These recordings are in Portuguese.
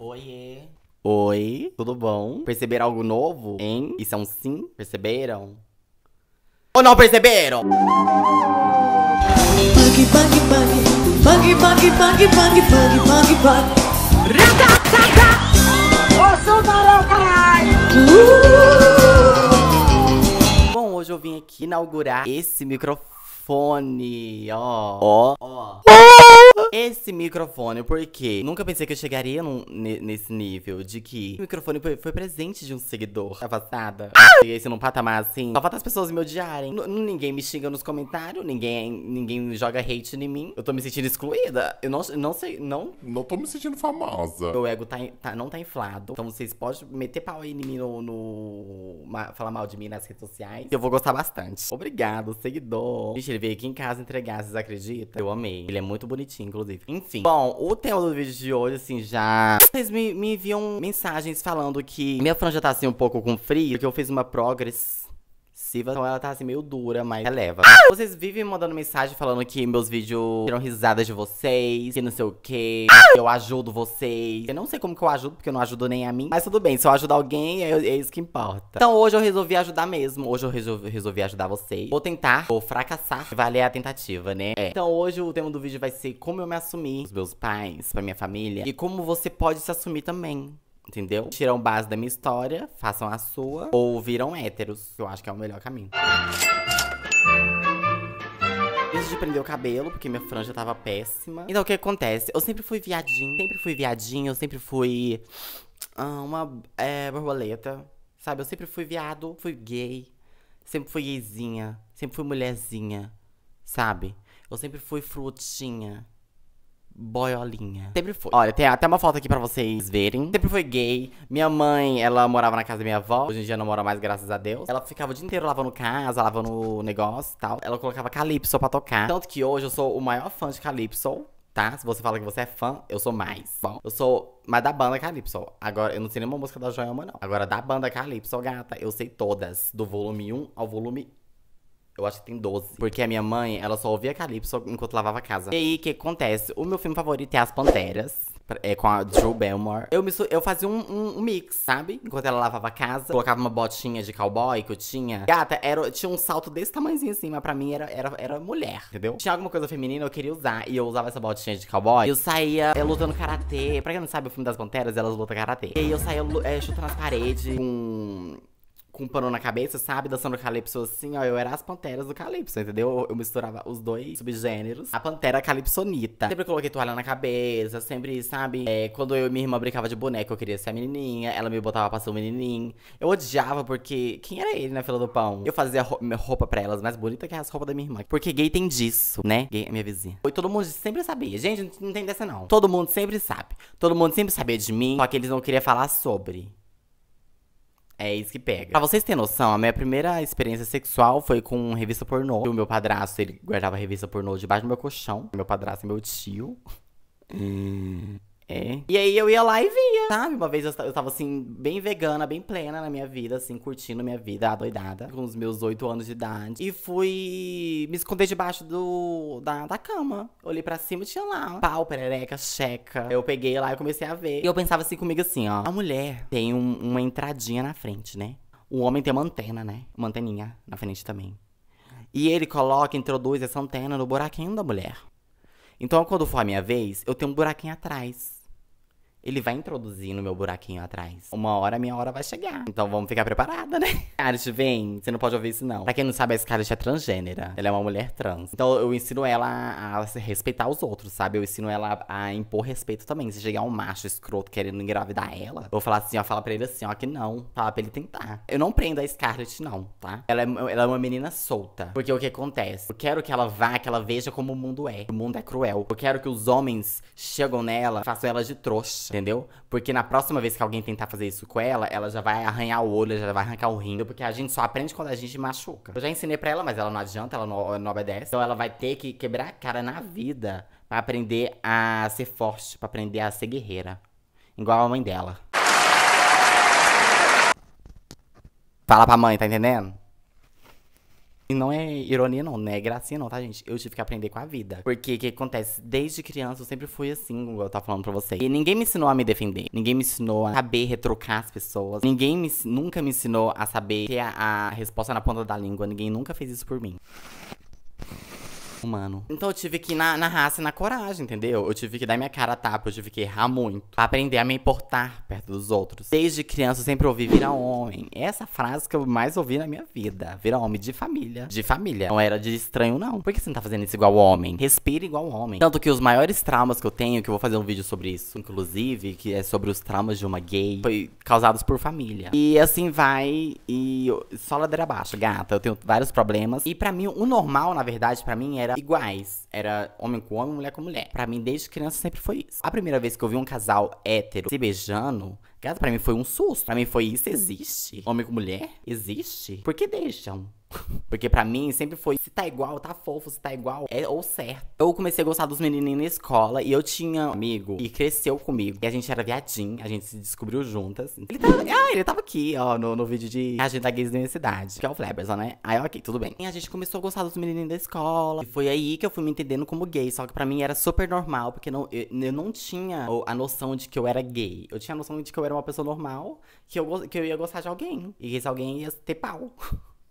Oiê. Oi, tudo bom? Perceberam algo novo? Hein? Isso é um sim? Perceberam? Ou não perceberam? Bom, hoje eu vim aqui inaugurar esse microfone, ó. Ó. Ó. esse microfone, porque nunca pensei que eu chegaria num, nesse nível de que o microfone foi, presente de um seguidor afastada. Cheguei assim num patamar assim. Só falta as pessoas me odiarem. N ninguém me xinga nos comentários, ninguém, ninguém joga hate em mim. Eu tô me sentindo excluída. Eu não, não sei, não. Não tô me sentindo famosa. Meu ego tá, tá, não tá inflado. Então vocês podem meter pau aí em mim no. no ma, falar mal de mim nas redes sociais. Eu vou gostar bastante. Obrigado, seguidor. Gente, ele veio aqui em casa entregar, vocês acreditam? Eu amei. Ele é muito bonitinho inclusive. Enfim. Bom, o tema do vídeo de hoje, assim, já... Vocês me, me enviam mensagens falando que minha franja tá, assim, um pouco com frio, que eu fiz uma progress então ela tá assim meio dura, mas releva. Ah! Vocês vivem mandando mensagem falando que meus vídeos tiram risadas de vocês, que não sei o quê, ah! que eu ajudo vocês. Eu não sei como que eu ajudo, porque eu não ajudo nem a mim, mas tudo bem, se eu ajudar alguém, é, é isso que importa. Então hoje eu resolvi ajudar mesmo, hoje eu resolvi, resolvi ajudar vocês. Vou tentar, vou fracassar, valer a tentativa, né? É. Então hoje o tema do vídeo vai ser como eu me assumi, os meus pais, pra minha família, e como você pode se assumir também entendeu? Tiram base da minha história, façam a sua, ou viram héteros, que eu acho que é o melhor caminho. Antes de prender o cabelo, porque minha franja tava péssima. Então o que acontece? Eu sempre fui viadinho, sempre fui viadinho, eu sempre fui ah, uma é, borboleta, sabe? Eu sempre fui viado, fui gay, sempre fui gayzinha, sempre fui mulherzinha, sabe? Eu sempre fui frutinha boiolinha. Sempre foi. Olha, tem até uma foto aqui pra vocês verem. Sempre foi gay. Minha mãe, ela morava na casa da minha avó. Hoje em dia não mora mais, graças a Deus. Ela ficava o dia inteiro lavando casa, lavando negócio e tal. Ela colocava Calypso pra tocar. Tanto que hoje eu sou o maior fã de Calypso. Tá? Se você fala que você é fã, eu sou mais. Bom, eu sou mais da banda Calypso. Agora, eu não sei nenhuma música da Joelma, não. Agora, da banda Calypso, gata, eu sei todas. Do volume 1 ao volume eu acho que tem 12. Porque a minha mãe, ela só ouvia Calypso enquanto lavava a casa. E aí, o que acontece? O meu filme favorito é As Panteras. É, com a Drew Belmore. Eu, eu fazia um, um, um, mix, sabe? Enquanto ela lavava a casa. Colocava uma botinha de cowboy que eu tinha. Gata, era, tinha um salto desse tamanhozinho assim, mas pra mim era, era, era mulher, entendeu? Tinha alguma coisa feminina, eu queria usar. E eu usava essa botinha de cowboy. E eu saía é, lutando karatê. Pra quem não sabe, o filme das panteras, elas lutam karatê. E aí eu saía é, chutando as paredes com com um pano na cabeça, sabe? Dançando calypso assim, ó. Eu era as panteras do calypso, entendeu? Eu misturava os dois subgêneros. A pantera calypsonita. Sempre coloquei toalha na cabeça, sempre, sabe? É, quando eu e minha irmã brincava de boneca, eu queria ser a menininha. Ela me botava pra ser o menininho. Eu odiava porque... Quem era ele na fila do pão? Eu fazia roupa pra elas mais bonita que as roupas da minha irmã. Porque gay tem disso, né? Gay é minha vizinha. E todo mundo sempre sabia. Gente, não tem dessa não. Todo mundo sempre sabe. Todo mundo sempre sabia de mim, só que eles não queriam falar sobre. É isso que pega. Pra vocês terem noção, a minha primeira experiência sexual foi com revista pornô. O meu padrasto, ele guardava revista pornô debaixo do meu colchão. Meu padrasto é meu tio. Hum. É. E aí eu ia lá e via, sabe? Uma vez eu, tava assim, bem vegana, bem plena na minha vida, assim, curtindo minha vida, adoidada, com os meus oito anos de idade. E fui me esconder debaixo do, da, da cama. Olhei pra cima e tinha lá pau, perereca, checa. Eu peguei lá e comecei a ver. E eu pensava assim comigo assim, ó. A mulher tem um, uma entradinha na frente, né? O homem tem uma antena, né? Uma anteninha na frente também. E ele coloca, introduz essa antena no buraquinho da mulher. Então, quando for a minha vez, eu tenho um buraquinho atrás ele vai introduzir no meu buraquinho atrás. Uma hora, minha hora vai chegar. Então vamos ficar preparada, né? Scarlett vem. Você não pode ouvir isso, não. Pra quem não sabe, a Scarlett é transgênera. Ela é uma mulher trans. Então eu ensino ela a respeitar os outros, sabe? Eu ensino ela a impor respeito também. Se chegar um macho escroto querendo engravidar ela, eu vou falar assim, ó. Fala pra ele assim, ó, que não. Fala pra ele tentar. Eu não prendo a Scarlett, não, tá? Ela é, ela é uma menina solta. Porque o que acontece? Eu quero que ela vá, que ela veja como o mundo é. O mundo é cruel. Eu quero que os homens chegam nela, façam ela de trouxa entendeu? Porque na próxima vez que alguém tentar fazer isso com ela, ela já vai arranhar o olho, já vai arrancar o rindo, porque a gente só aprende quando a gente machuca. Eu já ensinei pra ela, mas ela não adianta, ela não, não obedece. Então ela vai ter que quebrar a cara na vida para aprender a ser forte, para aprender a ser guerreira. Igual a mãe dela. Fala pra mãe, tá entendendo? E não é ironia, não, né? É gracinha não, tá, gente? Eu tive que aprender com a vida. Porque o que acontece? Desde criança eu sempre fui assim, como eu tava falando pra vocês. E ninguém me ensinou a me defender. Ninguém me ensinou a saber retrucar as pessoas. Ninguém me, nunca me ensinou a saber ter a, a resposta na ponta da língua. Ninguém nunca fez isso por mim. Então eu tive que ir na, na raça e na coragem, entendeu? Eu tive que dar minha cara a tapa, eu tive que errar muito. Pra aprender a me importar perto dos outros. Desde criança eu sempre ouvi virar homem. Essa frase que eu mais ouvi na minha vida. Virar homem de família. De família. Não era de estranho, não. Por que você não tá fazendo isso igual homem? Respira igual homem. Tanto que os maiores traumas que eu tenho, que eu vou fazer um vídeo sobre isso, inclusive, que é sobre os traumas de uma gay, foi causados por família. E assim vai e só ladeira abaixo, gata. Eu tenho vários problemas. E para mim, o normal, na verdade, para mim era iguais. Era homem com homem, mulher com mulher. Para mim, desde criança, sempre foi isso. A primeira vez que eu vi um casal hétero se beijando Gata, pra mim foi um susto. Pra mim foi isso, existe? Homem com mulher? Existe? Por que deixam? Porque pra mim sempre foi, se tá igual, tá fofo, se tá igual, é ou certo. Eu comecei a gostar dos menininhos na escola e eu tinha um amigo e cresceu comigo. E a gente era viadinho, a gente se descobriu juntas. Ele tava, ah, ele tava aqui, ó, no, no vídeo de A gente da Gays da Universidade, que é o Flaberson, né? Aí, ok, tudo bem. E a gente começou a gostar dos menininhos da escola. E foi aí que eu fui me entendendo como gay. Só que pra mim era super normal, porque não, eu, eu não tinha a noção de que eu era gay. Eu tinha a noção de que eu era era uma pessoa normal, que eu, que eu ia gostar de alguém. E esse alguém ia ter pau.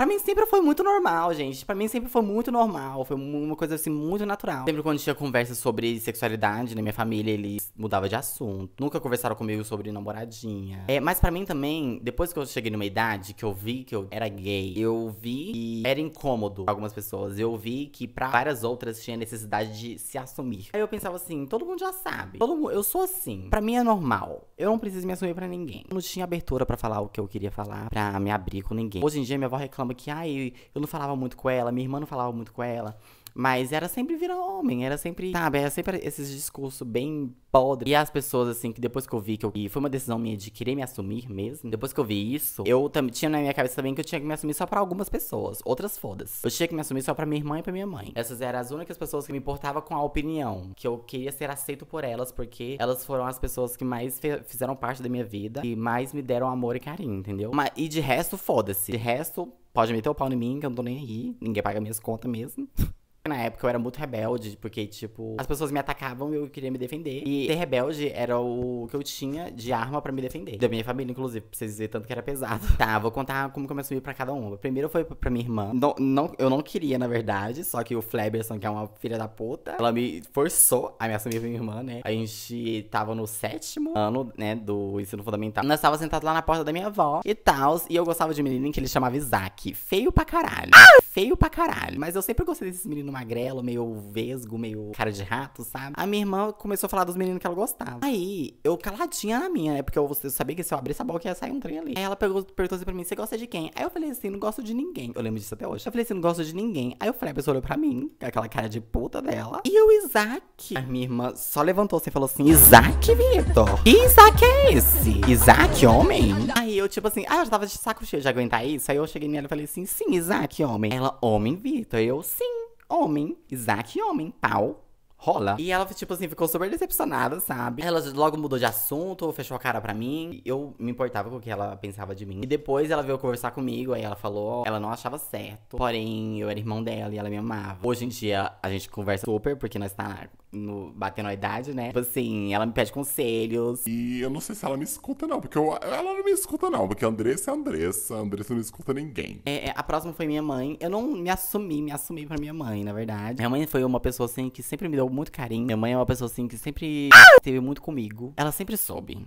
Pra mim sempre foi muito normal, gente. Pra mim sempre foi muito normal. Foi uma coisa assim, muito natural. Sempre quando tinha conversa sobre sexualidade na né, minha família, eles mudava de assunto. Nunca conversaram comigo sobre namoradinha. É, mas pra mim também, depois que eu cheguei numa idade que eu vi que eu era gay, eu vi que era incômodo pra algumas pessoas. Eu vi que pra várias outras tinha necessidade de se assumir. Aí eu pensava assim, todo mundo já sabe. Todo mundo, eu sou assim. Pra mim é normal. Eu não preciso me assumir pra ninguém. Eu não tinha abertura pra falar o que eu queria falar, pra me abrir com ninguém. Hoje em dia minha avó reclama que, ai, eu não falava muito com ela, minha irmã não falava muito com ela. Mas era sempre virar homem, era sempre, sabe, era sempre esses discursos bem podre. E as pessoas, assim, que depois que eu vi que eu. E foi uma decisão minha de querer me assumir mesmo. Depois que eu vi isso, eu também tinha na minha cabeça também que eu tinha que me assumir só pra algumas pessoas. Outras fodas. Eu tinha que me assumir só pra minha irmã e pra minha mãe. Essas eram as únicas pessoas que me importava com a opinião. Que eu queria ser aceito por elas, porque elas foram as pessoas que mais fizeram parte da minha vida e mais me deram amor e carinho, entendeu? Mas, e de resto, foda-se. De resto, pode meter o pau em mim, que eu não tô nem aí. Ninguém paga minhas contas mesmo. Na época eu era muito rebelde, porque, tipo, as pessoas me atacavam e eu queria me defender. E ser rebelde era o que eu tinha de arma pra me defender. Da minha família, inclusive, pra vocês verem tanto que era pesado. Tá, vou contar como que eu me assumi pra cada um. Primeiro foi pra minha irmã. Não, não, eu não queria, na verdade, só que o Fleberson, que é uma filha da puta, ela me forçou a me assumir pra minha irmã, né? A gente tava no sétimo ano, né, do ensino fundamental. Nós tava sentado lá na porta da minha avó e tal. E eu gostava de um menino que ele chamava Isaac. Feio pra caralho. Feio pra caralho. Mas eu sempre gostei desses meninos magrelo, meio vesgo, meio cara de rato, sabe? A minha irmã começou a falar dos meninos que ela gostava. Aí, eu caladinha na minha, né? Porque eu, sabia que se eu abrisse a boca ia sair um trem ali. Aí ela pegou, perguntou assim pra mim: você gosta de quem? Aí eu falei assim: não gosto de ninguém. Eu lembro disso até hoje. Eu falei assim: não gosto de ninguém. Aí eu falei, a pessoa olhou pra mim, aquela cara de puta dela. E o Isaac? A minha irmã só levantou assim e falou assim: Isaac, Vitor? Que Isaac é esse? Isaac, homem? Aí eu, tipo assim, ah, eu já tava de saco cheio de aguentar isso. Aí eu cheguei nela e falei assim: sim, Isaac, homem. Ela, homem, Vitor. Eu, sim homem. Isaac, homem. Pau. Rola. E ela, tipo assim, ficou super decepcionada, sabe? Ela logo mudou de assunto, fechou a cara pra mim. Eu me importava com o que ela pensava de mim. E depois ela veio conversar comigo, aí ela falou, ela não achava certo. Porém, eu era irmão dela e ela me amava. Hoje em dia, a gente conversa super, porque nós tá no, batendo a idade, né? Tipo assim, ela me pede conselhos. E eu não sei se ela me escuta, não, porque eu, ela não me escuta, não, porque a Andressa é a Andressa, a Andressa não escuta ninguém. É, é, a próxima foi minha mãe. Eu não me assumi, me assumi pra minha mãe, na verdade. Minha mãe foi uma pessoa assim que sempre me deu muito carinho. Minha mãe é uma pessoa assim que sempre esteve muito comigo. Ela sempre soube.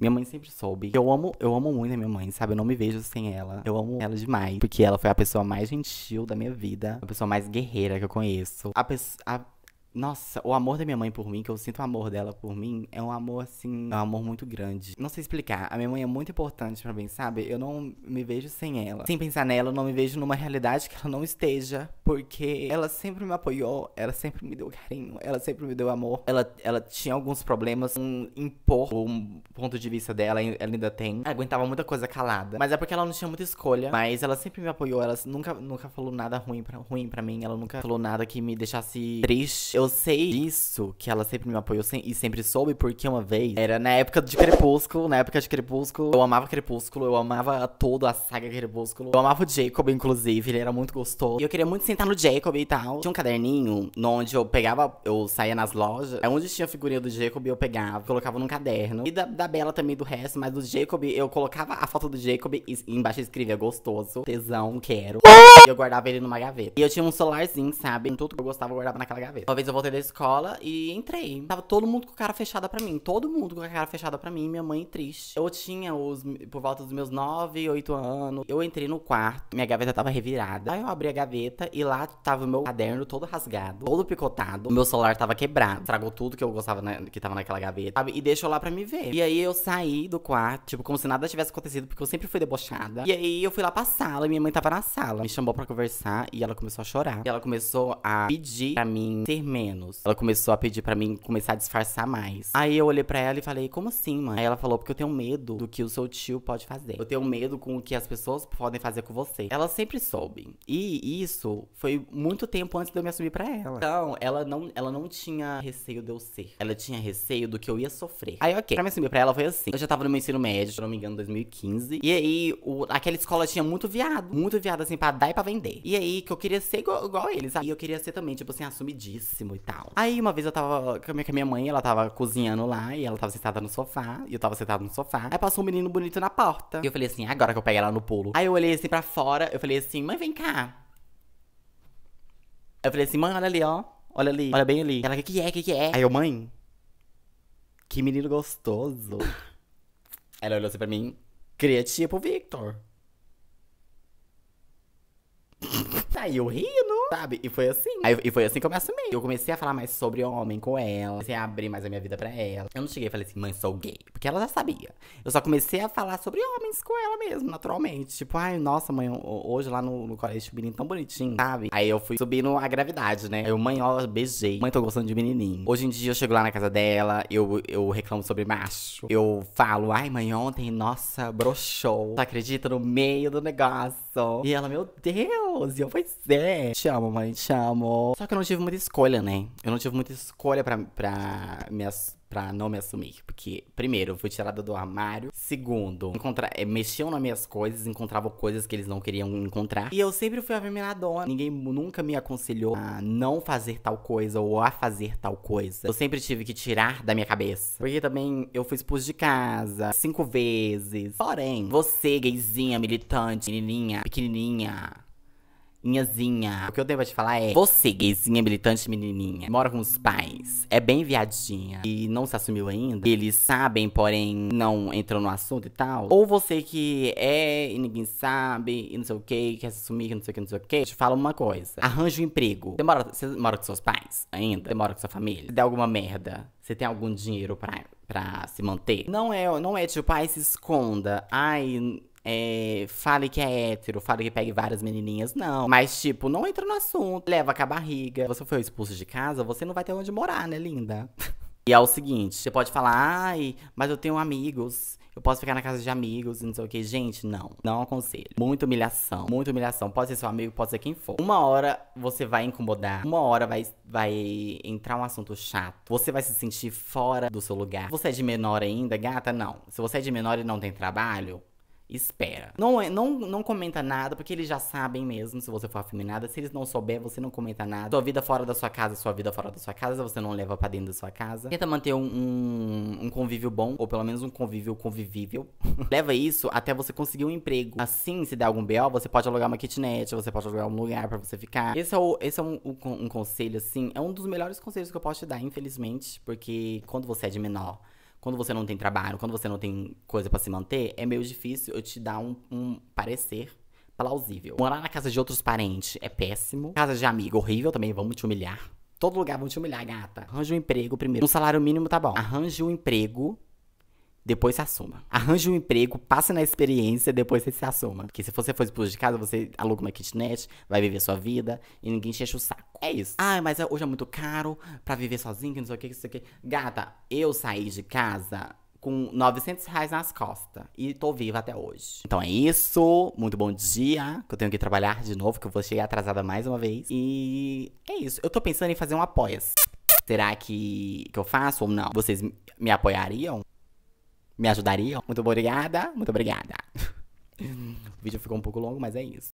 Minha mãe sempre soube. Eu amo, eu amo muito a minha mãe, sabe? Eu não me vejo sem ela. Eu amo ela demais. Porque ela foi a pessoa mais gentil da minha vida. A pessoa mais guerreira que eu conheço. A, pessoa. a nossa, o amor da minha mãe por mim, que eu sinto o amor dela por mim, é um amor assim, é um amor muito grande. Não sei explicar, a minha mãe é muito importante para mim, sabe? Eu não me vejo sem ela. Sem pensar nela, eu não me vejo numa realidade que ela não esteja, porque ela sempre me apoiou, ela sempre me deu carinho, ela sempre me deu amor. Ela, ela tinha alguns problemas um impor um ponto de vista dela, ela ainda tem. aguentava muita coisa calada, mas é porque ela não tinha muita escolha, mas ela sempre me apoiou, ela nunca nunca falou nada ruim para ruim para mim, ela nunca falou nada que me deixasse triste. Eu eu sei disso, que ela sempre me apoiou sem, e sempre soube, porque uma vez era na época de Crepúsculo, na época de Crepúsculo, eu amava Crepúsculo, eu amava toda a saga Crepúsculo. Eu amava o Jacob, inclusive, ele era muito gostoso. E eu queria muito sentar no Jacob e tal. Tinha um caderninho onde eu pegava, eu saía nas lojas, é onde tinha a figurinha do Jacob eu pegava, colocava num caderno. E da, da Bela também, do resto, mas do Jacob, eu colocava a foto do Jacob e, embaixo escrevia gostoso, tesão, quero. E eu guardava ele numa gaveta. E eu tinha um celularzinho, sabe? tudo que eu gostava, eu guardava naquela gaveta. Talvez eu eu voltei da escola e entrei. Tava todo mundo com a cara fechada pra mim. Todo mundo com a cara fechada pra mim. Minha mãe triste. Eu tinha os por volta dos meus 9, 8 anos. Eu entrei no quarto. Minha gaveta tava revirada. Aí eu abri a gaveta e lá tava o meu caderno todo rasgado, todo picotado. O meu celular tava quebrado. Estragou tudo que eu gostava na, que tava naquela gaveta. Sabe? E deixou lá pra me ver. E aí eu saí do quarto, tipo, como se nada tivesse acontecido, porque eu sempre fui debochada. E aí eu fui lá pra sala e minha mãe tava na sala. Me chamou pra conversar e ela começou a chorar. E ela começou a pedir pra mim ser mesmo menos. Ela começou a pedir para mim começar a disfarçar mais. Aí eu olhei para ela e falei, como assim, mãe? Aí ela falou, porque eu tenho medo do que o seu tio pode fazer. Eu tenho medo com o que as pessoas podem fazer com você. Ela sempre soube. E isso foi muito tempo antes de eu me assumir para ela. Então, ela não, ela não tinha receio de eu ser. Ela tinha receio do que eu ia sofrer. Aí, ok. Pra me assumir pra ela foi assim. Eu já tava no meu ensino médio, se não me engano, 2015. E aí, o, aquela escola tinha muito viado. Muito viado, assim, pra dar e pra vender. E aí, que eu queria ser igual, igual eles. Aí eu queria ser também, tipo assim, assumidíssimo e tal. Aí uma vez eu tava com a minha mãe, ela tava cozinhando lá e ela tava sentada no sofá. E eu tava sentado no sofá. Aí passou um menino bonito na porta. E eu falei assim, agora que eu peguei ela no pulo. Aí eu olhei assim pra fora, eu falei assim, mãe, vem cá. Eu falei assim, mãe, olha ali, ó. Olha ali, olha bem ali. Ela, o que, que é, o que, que é? Aí eu, mãe, que menino gostoso. ela olhou assim pra mim, cria tia pro Victor. Aí eu rio, sabe? E foi assim. Aí, e foi assim que eu me assumi. Eu comecei a falar mais sobre homem com ela, comecei a abrir mais a minha vida pra ela. Eu não cheguei e falei assim, mãe, sou gay, porque ela já sabia. Eu só comecei a falar sobre homens com ela mesmo, naturalmente. Tipo, ai, nossa, mãe, hoje lá no, no colégio o menino tão bonitinho, sabe? Aí eu fui subindo a gravidade, né? Eu, mãe, ó, beijei. Mãe, tô gostando de menininho. Hoje em dia eu chego lá na casa dela, eu, eu reclamo sobre macho. Eu falo, ai, mãe, ontem, nossa, broxou. Tu acredita no meio do negócio? E ela, meu Deus, e eu, pois é. Te amo mãe, te amo. Só que eu não tive muita escolha, né? Eu não tive muita escolha pra, pra, me, pra não me assumir. Porque, primeiro, eu fui tirada do armário. Segundo, encontra eh, mexiam nas minhas coisas, encontravam coisas que eles não queriam encontrar. E eu sempre fui avemeladona. Ninguém nunca me aconselhou a não fazer tal coisa ou a fazer tal coisa. Eu sempre tive que tirar da minha cabeça. Porque também eu fui expulso de casa cinco vezes. Porém, você, gayzinha, militante, menininha, pequenininha, Inhazinha. O que eu devo te falar é: você, gayzinha, militante, menininha, mora com os pais, é bem viadinha e não se assumiu ainda, eles sabem, porém não entram no assunto e tal. Ou você que é e ninguém sabe, e não sei o que, quer se assumir, que não sei o que, não sei o que, te falo uma coisa: arranja um emprego. Demora, você mora com seus pais ainda? Demora com sua família? Se der alguma merda, você tem algum dinheiro pra, pra se manter? Não é, não é tipo, ai, se esconda, ai é, fale que é hétero, fale que pegue várias menininhas, não. Mas, tipo, não entra no assunto, leva com a barriga. Você foi expulso de casa, você não vai ter onde morar, né, linda? e é o seguinte, você pode falar, ai, mas eu tenho amigos, eu posso ficar na casa de amigos e não sei o que. Gente, não. Não aconselho. Muita humilhação. Muita humilhação. Pode ser seu amigo, pode ser quem for. Uma hora você vai incomodar. Uma hora vai, vai entrar um assunto chato. Você vai se sentir fora do seu lugar. Você é de menor ainda, gata? Não. Se você é de menor e não tem trabalho, espera. Não, é, não, não comenta nada, porque eles já sabem mesmo se você for afeminada. Se eles não souber, você não comenta nada. Sua vida fora da sua casa, sua vida fora da sua casa, você não leva para dentro da sua casa. Tenta manter um, um, um, convívio bom, ou pelo menos um convívio convivível. leva isso até você conseguir um emprego. Assim, se der algum BO, você pode alugar uma kitnet, você pode alugar um lugar para você ficar. Esse é, o, esse é um, um, um conselho, assim, é um dos melhores conselhos que eu posso te dar, infelizmente, porque quando você é de menor, quando você não tem trabalho, quando você não tem coisa para se manter, é meio difícil eu te dar um, um parecer plausível. Morar na casa de outros parentes é péssimo. Casa de amigo, horrível também, vamos te humilhar. Todo lugar vão te humilhar, gata. Arranje um emprego primeiro. Um salário mínimo tá bom. Arranje um emprego depois se assuma. Arranje um emprego, passe na experiência, depois você se assuma. Porque se você for expulso de casa, você aluga uma kitnet, vai viver sua vida e ninguém te enche o saco. É isso. Ah, mas é, hoje é muito caro pra viver sozinho, que não sei o que, que não sei o que. Gata, eu saí de casa com 900 reais nas costas. E tô viva até hoje. Então é isso. Muito bom dia. Que eu tenho que trabalhar de novo, que eu vou chegar atrasada mais uma vez. E é isso. Eu tô pensando em fazer um apoia -se. Será que, que eu faço ou não? Vocês me apoiariam? me ajudariam. Muito obrigada, muito obrigada. o vídeo ficou um pouco longo, mas é isso.